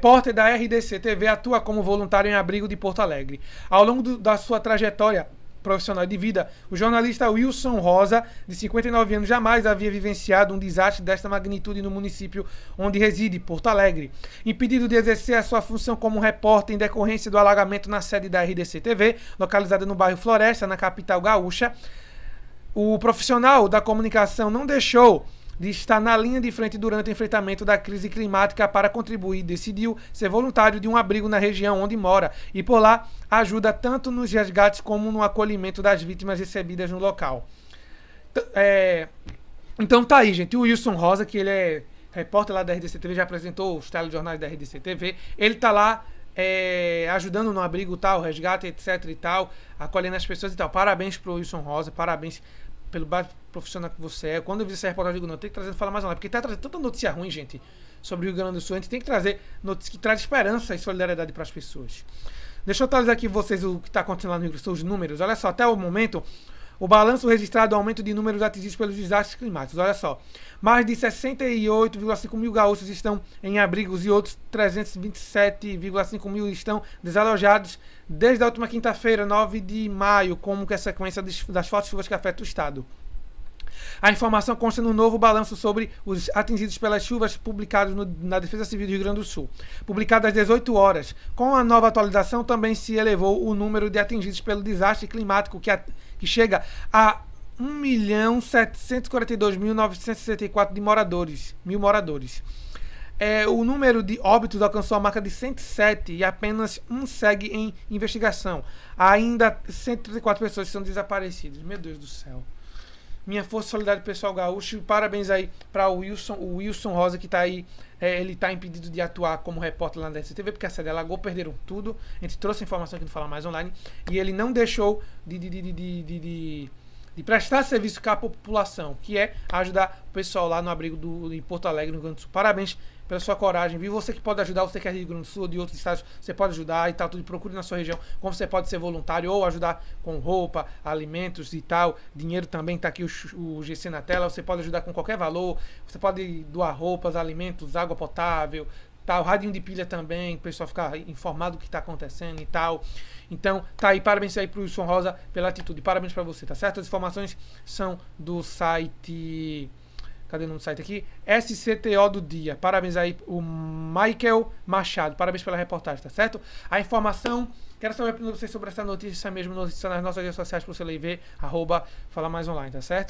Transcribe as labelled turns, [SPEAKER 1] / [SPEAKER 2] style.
[SPEAKER 1] repórter da RDC TV, atua como voluntário em abrigo de Porto Alegre. Ao longo do, da sua trajetória profissional de vida, o jornalista Wilson Rosa, de 59 anos, jamais havia vivenciado um desastre desta magnitude no município onde reside, Porto Alegre. Impedido de exercer a sua função como repórter em decorrência do alagamento na sede da RDC TV, localizada no bairro Floresta, na capital gaúcha, o profissional da comunicação não deixou de estar na linha de frente durante o enfrentamento da crise climática para contribuir, decidiu ser voluntário de um abrigo na região onde mora e por lá ajuda tanto nos resgates como no acolhimento das vítimas recebidas no local. T é... Então tá aí, gente. O Wilson Rosa, que ele é repórter lá da RDC TV, já apresentou os telejornais da RDC TV. Ele tá lá é, ajudando no abrigo tal, tá, resgate, etc e tal, acolhendo as pessoas e tal. Parabéns pro Wilson Rosa, parabéns pelo profissional que você é. Quando eu vi essa reportagem, eu digo, não, tem que trazer, falar mais online. Porque tá trazendo tanta notícia ruim, gente, sobre o Rio Grande do Sul. A gente tem que trazer notícias que traz esperança e solidariedade para as pessoas. Deixa eu atualizar aqui vocês o que está acontecendo lá no Rio Grande do Sul, os números. Olha só, até o momento, o balanço registrado aumento de números atingidos pelos desastres climáticos. Olha só, mais de 68,5 mil gaúchos estão em abrigos e outros 327,5 mil estão desalojados desde a última quinta-feira, 9 de maio, como consequência das fortes chuvas que afetam o estado. A informação consta no novo balanço sobre os atingidos pelas chuvas publicado no, na Defesa Civil do Rio Grande do Sul. Publicado às 18 horas. Com a nova atualização, também se elevou o número de atingidos pelo desastre climático, que, a, que chega a 1.742.964 de moradores, mil moradores. É, o número de óbitos alcançou a marca de 107 e apenas um segue em investigação. ainda 134 pessoas são desaparecidas. Meu Deus do céu. Minha força solidária pessoal gaúcho. Parabéns aí para o Wilson, o Wilson Rosa que está aí. É, ele está impedido de atuar como repórter lá na DCTV, porque a sede Alagoa é perderam tudo. A gente trouxe a informação aqui no Fala Mais Online. E ele não deixou de, de, de, de, de de prestar serviço com a população, que é ajudar o pessoal lá no abrigo do, em Porto Alegre, no Rio Grande do Sul. Parabéns pela sua coragem, viu? Você que pode ajudar, você que é Rio Grande do Sul, de outros estados, você pode ajudar e tal, tudo. Procure na sua região como você pode ser voluntário ou ajudar com roupa, alimentos e tal. Dinheiro também tá aqui o, o GC na tela. Você pode ajudar com qualquer valor. Você pode doar roupas, alimentos, água potável, tal. Radinho de pilha também, o pessoal ficar informado do que está acontecendo e tal. Então, tá aí, parabéns aí pro Wilson Rosa pela atitude. Parabéns para você, tá certo? As informações são do site Cadê o nome do site aqui? SCTO do dia. Parabéns aí, o Michael Machado. Parabéns pela reportagem, tá certo? A informação. Quero saber para vocês sobre essa notícia mesmo notícia nas nossas redes sociais para você ler e ver. Arroba Falar Mais Online, tá certo?